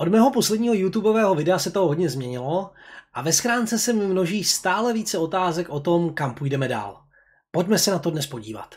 Od mého posledního YouTubeového videa se toho hodně změnilo a ve schránce se mi množí stále více otázek o tom, kam půjdeme dál. Pojďme se na to dnes podívat.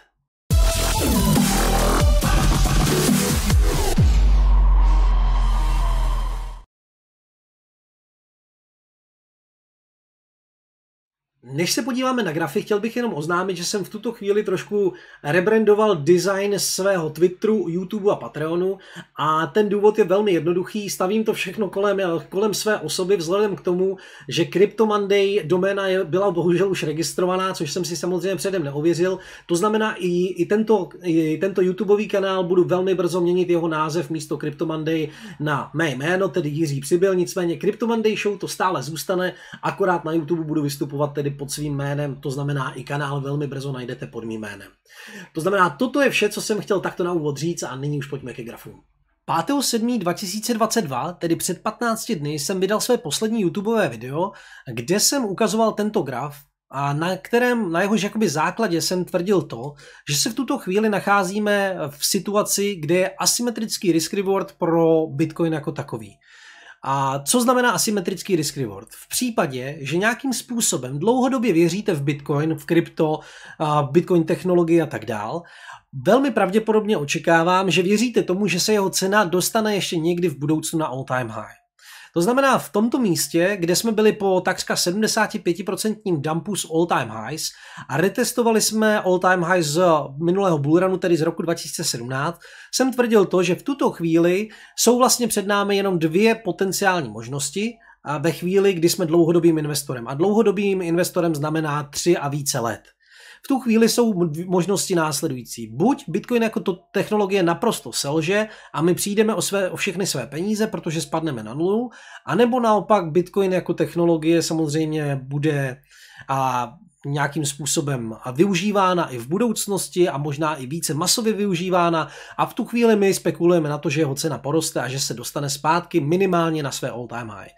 Než se podíváme na grafy, chtěl bych jenom oznámit, že jsem v tuto chvíli trošku rebrandoval design svého Twitteru, YouTube a Patreonu a ten důvod je velmi jednoduchý. Stavím to všechno kolem, kolem své osoby vzhledem k tomu, že Crypto Monday doména je, byla bohužel už registrovaná, což jsem si samozřejmě předem neověřil. To znamená, i, i tento, i tento YouTubeový kanál budu velmi brzo měnit jeho název místo Crypto Monday na mé jméno, tedy Jiří Přibyl. Nicméně Crypto Monday Show to stále zůstane, akorát na YouTube budu vystupovat tedy vždy pod svým jménem, to znamená i kanál velmi brzo najdete pod mým jménem. To znamená, toto je vše, co jsem chtěl takto na úvod říct a nyní už pojďme ke grafům. 5.7.2022, tedy před 15 dny, jsem vydal své poslední YouTubeové video, kde jsem ukazoval tento graf, a na kterém, na jeho jakoby základě jsem tvrdil to, že se v tuto chvíli nacházíme v situaci, kde je asymetrický risk reward pro Bitcoin jako takový. A co znamená asymetrický risk reward? V případě, že nějakým způsobem dlouhodobě věříte v Bitcoin, v krypto, v Bitcoin technologii a tak dál, Velmi pravděpodobně očekávám, že věříte tomu, že se jeho cena dostane ještě někdy v budoucnu na all-time high. To znamená, v tomto místě, kde jsme byli po takřka 75% dumpu z all-time highs a retestovali jsme all-time highs z minulého bullrunu, tedy z roku 2017, jsem tvrdil to, že v tuto chvíli jsou vlastně před námi jenom dvě potenciální možnosti ve chvíli, kdy jsme dlouhodobým investorem. A dlouhodobým investorem znamená tři a více let. V tu chvíli jsou možnosti následující. Buď Bitcoin jako to technologie naprosto selže a my přijdeme o, své, o všechny své peníze, protože spadneme na nulu, anebo naopak Bitcoin jako technologie samozřejmě bude a nějakým způsobem využívána i v budoucnosti a možná i více masově využívána a v tu chvíli my spekulujeme na to, že jeho cena poroste a že se dostane zpátky minimálně na své all-time high.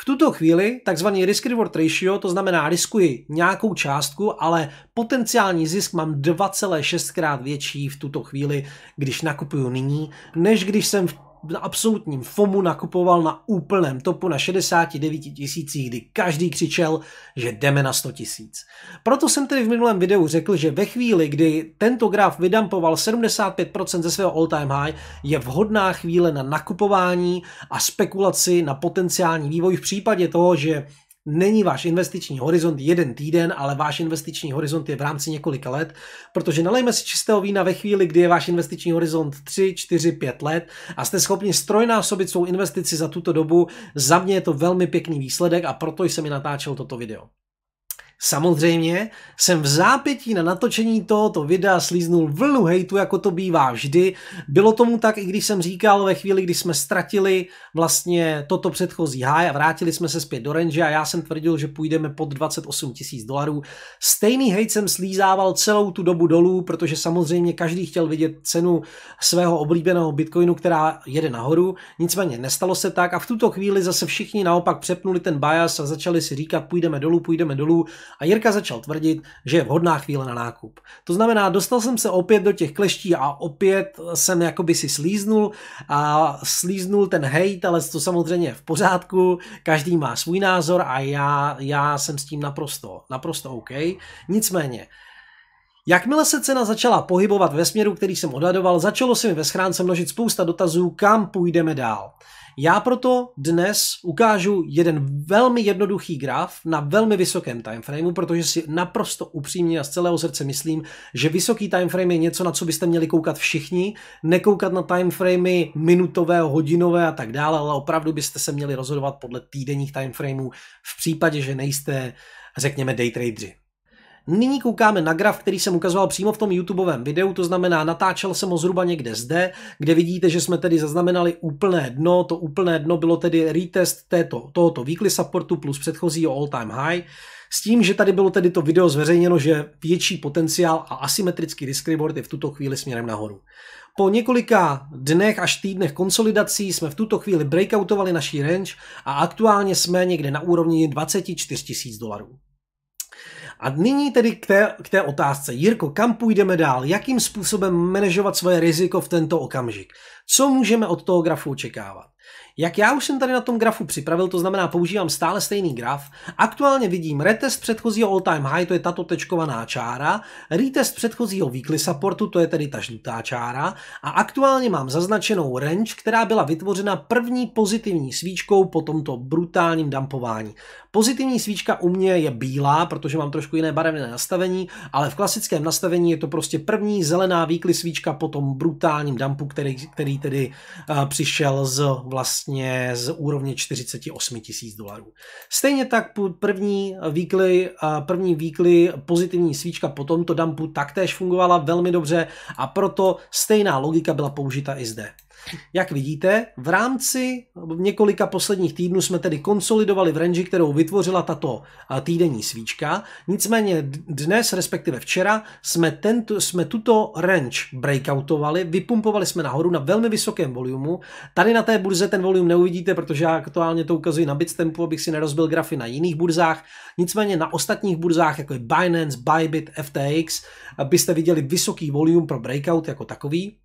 V tuto chvíli takzvaný risk reward ratio, to znamená riskuji nějakou částku, ale potenciální zisk mám 2,6 krát větší v tuto chvíli, když nakupuju nyní, než když jsem v na absolutním FOMu nakupoval na úplném topu na 69 tisících, kdy každý křičel, že jdeme na 100 tisíc. Proto jsem tedy v minulém videu řekl, že ve chvíli, kdy tento graf vydampoval 75% ze svého all-time high, je vhodná chvíle na nakupování a spekulaci na potenciální vývoj v případě toho, že není váš investiční horizont jeden týden, ale váš investiční horizont je v rámci několika let, protože nalejme si čistého vína ve chvíli, kdy je váš investiční horizont 3, 4, 5 let a jste schopni strojnásobit svou investici za tuto dobu. Za mě je to velmi pěkný výsledek a proto jsem i natáčel toto video. Samozřejmě jsem v zápětí na natočení tohoto videa slíznul vlnu hejtu, jako to bývá vždy. Bylo tomu tak, i když jsem říkal ve chvíli, kdy jsme ztratili vlastně toto předchozí high a vrátili jsme se zpět do range a já jsem tvrdil, že půjdeme pod 28 tisíc dolarů. Stejný hejt jsem slízával celou tu dobu dolů, protože samozřejmě každý chtěl vidět cenu svého oblíbeného bitcoinu, která jede nahoru. Nicméně nestalo se tak a v tuto chvíli zase všichni naopak přepnuli ten bias a začali si říkat půjdeme dolů, půjdeme dolů a Jirka začal tvrdit, že je vhodná chvíle na nákup. To znamená, dostal jsem se opět do těch kleští a opět jsem jakoby si slíznul a slíznul ten hejt, ale to samozřejmě je v pořádku, každý má svůj názor a já, já jsem s tím naprosto, naprosto OK. Nicméně, Jakmile se cena začala pohybovat ve směru, který jsem odhadoval, začalo se mi ve schránce množit spousta dotazů, kam půjdeme dál. Já proto dnes ukážu jeden velmi jednoduchý graf na velmi vysokém timeframeu, protože si naprosto upřímně a z celého srdce myslím, že vysoký timeframe je něco, na co byste měli koukat všichni, nekoukat na timeframey minutové, hodinové a tak dále, ale opravdu byste se měli rozhodovat podle týdenních timeframeů v případě, že nejste, řekněme, day tradeři. Nyní koukáme na graf, který jsem ukazoval přímo v tom YouTubeovém videu, to znamená natáčel jsem ho zhruba někde zde, kde vidíte, že jsme tedy zaznamenali úplné dno, to úplné dno bylo tedy retest této, tohoto weekly supportu plus předchozího all time high, s tím, že tady bylo tedy to video zveřejněno, že větší potenciál a asymetrický risk reward je v tuto chvíli směrem nahoru. Po několika dnech až týdnech konsolidací jsme v tuto chvíli breakoutovali naší range a aktuálně jsme někde na úrovni 24 000 dolarů. A nyní tedy k té, k té otázce. Jirko, kam půjdeme dál? Jakým způsobem manažovat svoje riziko v tento okamžik? Co můžeme od toho grafu očekávat? Jak já už jsem tady na tom grafu připravil, to znamená používám stále stejný graf, aktuálně vidím retest předchozího all time high, to je tato tečkovaná čára, retest předchozího weekly supportu, to je tedy ta žlutá čára a aktuálně mám zaznačenou range, která byla vytvořena první pozitivní svíčkou po tomto brutálním dumpování. Pozitivní svíčka u mě je bílá, protože mám trošku jiné barevné nastavení, ale v klasickém nastavení je to prostě první zelená výkly svíčka po tom brutálním dumpu, který, který tedy uh, přišel z vlastně z úrovně 48 tisíc dolarů. Stejně tak první výkly, uh, první výkly pozitivní svíčka po tomto dumpu taktéž fungovala velmi dobře a proto stejná logika byla použita i zde. Jak vidíte, v rámci několika posledních týdnů jsme tedy konsolidovali v range, kterou vytvořila tato týdenní svíčka. Nicméně dnes, respektive včera, jsme, tento, jsme tuto range breakoutovali, vypumpovali jsme nahoru na velmi vysokém volumu. Tady na té burze ten volum neuvidíte, protože já aktuálně to ukazuji na Bitstampu, abych si nerozbil grafy na jiných burzách. Nicméně na ostatních burzách, jako je Binance, Bybit, FTX, byste viděli vysoký volum pro breakout jako takový.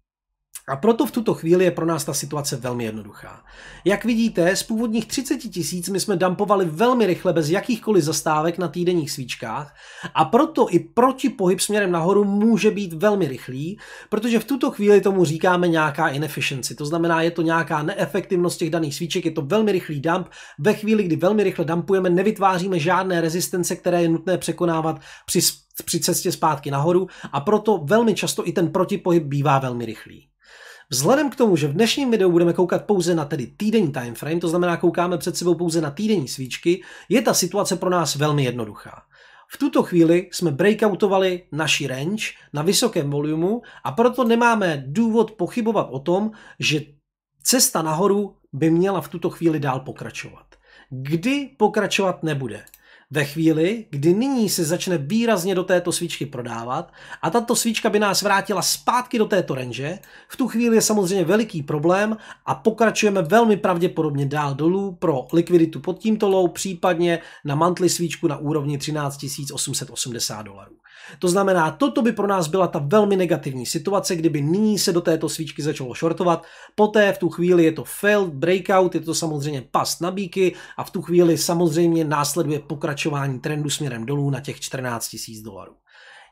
A proto v tuto chvíli je pro nás ta situace velmi jednoduchá. Jak vidíte, z původních 30 tisíc my jsme dumpovali velmi rychle bez jakýchkoliv zastávek na týdenních svíčkách a proto i protipohyb směrem nahoru může být velmi rychlý, protože v tuto chvíli tomu říkáme nějaká inefficiency, to znamená je to nějaká neefektivnost těch daných svíček, je to velmi rychlý dump, ve chvíli, kdy velmi rychle dumpujeme, nevytváříme žádné rezistence, které je nutné překonávat při, při cestě zpátky nahoru a proto velmi často i ten protipohyb bývá velmi rychlý. Vzhledem k tomu, že v dnešním videu budeme koukat pouze na tedy týdenní time frame, to znamená koukáme před sebou pouze na týdenní svíčky, je ta situace pro nás velmi jednoduchá. V tuto chvíli jsme breakoutovali naši range na vysokém volumu a proto nemáme důvod pochybovat o tom, že cesta nahoru by měla v tuto chvíli dál pokračovat. Kdy pokračovat nebude? Ve chvíli, kdy nyní se začne výrazně do této svíčky prodávat a tato svíčka by nás vrátila zpátky do této range, v tu chvíli je samozřejmě veliký problém a pokračujeme velmi pravděpodobně dál dolů pro likviditu pod tímto low, případně na mantli svíčku na úrovni 13 880 dolarů. To znamená, toto by pro nás byla ta velmi negativní situace, kdyby nyní se do této svíčky začalo shortovat, poté v tu chvíli je to failed breakout, je to samozřejmě past na bíky a v tu chvíli samozřejmě následuje pokračování pokračování trendu směrem dolů na těch 14 000 dolarů.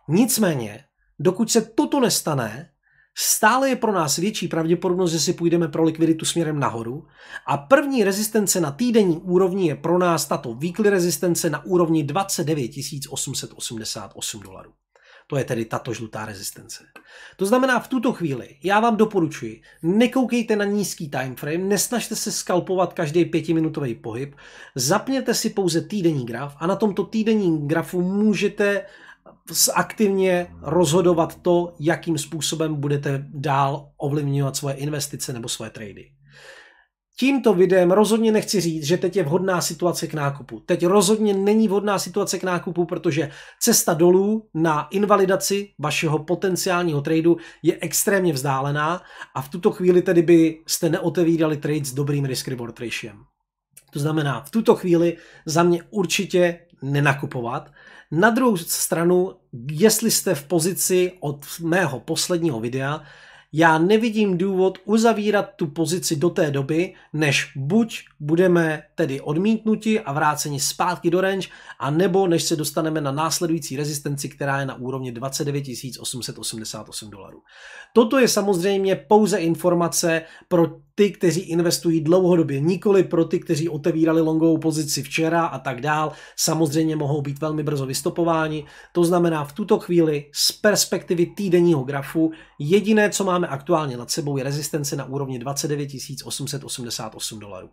Nicméně, dokud se toto nestane, stále je pro nás větší pravděpodobnost, že si půjdeme pro likviditu směrem nahoru a první rezistence na týdenní úrovni je pro nás tato weekly rezistence na úrovni 29 888 dolarů. To je tedy tato žlutá rezistence. To znamená, v tuto chvíli já vám doporučuji, nekoukejte na nízký time frame, nesnažte se skalpovat každý pětiminutový pohyb, zapněte si pouze týdenní graf a na tomto týdenním grafu můžete aktivně rozhodovat to, jakým způsobem budete dál ovlivňovat svoje investice nebo svoje trady. Tímto videem rozhodně nechci říct, že teď je vhodná situace k nákupu. Teď rozhodně není vhodná situace k nákupu, protože cesta dolů na invalidaci vašeho potenciálního tradu je extrémně vzdálená a v tuto chvíli tedy byste neotevírali trade s dobrým risk reward ratio. To znamená, v tuto chvíli za mě určitě nenakupovat. Na druhou stranu, jestli jste v pozici od mého posledního videa, já nevidím důvod uzavírat tu pozici do té doby, než buď budeme tedy odmítnuti a vráceni zpátky do range, a nebo než se dostaneme na následující rezistenci, která je na úrovni 29 888 dolarů. Toto je samozřejmě pouze informace pro ty, kteří investují dlouhodobě, nikoli pro ty, kteří otevírali longovou pozici včera a tak dál, samozřejmě mohou být velmi brzo vystopováni. To znamená, v tuto chvíli z perspektivy týdenního grafu jediné, co máme aktuálně nad sebou, je rezistence na úrovni 29 888 dolarů.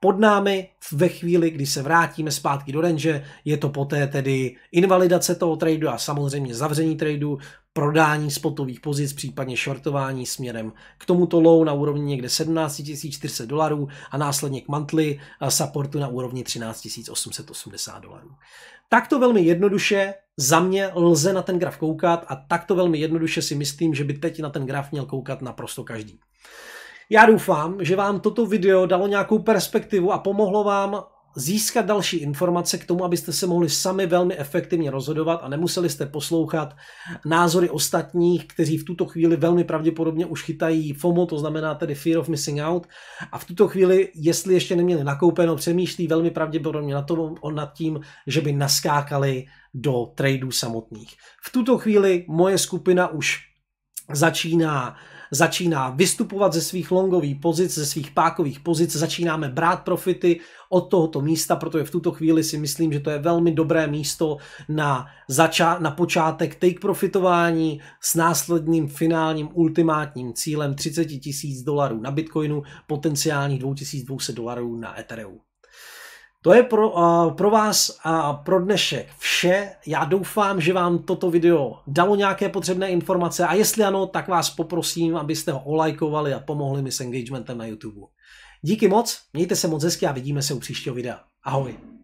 Pod námi ve chvíli, kdy se vrátíme zpátky do range, je to poté tedy invalidace toho tradu a samozřejmě zavření tradu, prodání spotových pozic, případně shortování směrem k tomuto low na úrovni někde 17 400 dolarů a následně k mantly eh, supportu na úrovni 13 880 dolarů. Takto velmi jednoduše za mě lze na ten graf koukat a takto velmi jednoduše si myslím, že by teď na ten graf měl koukat naprosto každý. Já doufám, že vám toto video dalo nějakou perspektivu a pomohlo vám získat další informace k tomu, abyste se mohli sami velmi efektivně rozhodovat a nemuseli jste poslouchat názory ostatních, kteří v tuto chvíli velmi pravděpodobně už chytají FOMO, to znamená tedy Fear of Missing Out, a v tuto chvíli, jestli ještě neměli nakoupeno, přemýšlí velmi pravděpodobně na tom, nad tím, že by naskákali do tradeů samotných. V tuto chvíli moje skupina už začíná uh, začíná vystupovat ze svých longových pozic, ze svých pákových pozic, začínáme brát profity od tohoto místa, protože v tuto chvíli si myslím, že to je velmi dobré místo na, zača- na počátek take profitování s následným finálním ultimátním cílem 30 tisíc dolarů na Bitcoinu, potenciálních 2200 dolarů na Ethereum. To je pro, uh, pro vás a pro dnešek vše. Já doufám, že vám toto video dalo nějaké potřebné informace a jestli ano, tak vás poprosím, abyste ho olajkovali a pomohli mi s engagementem na YouTube. Díky moc, mějte se moc hezky a vidíme se u příštího videa. Ahoj!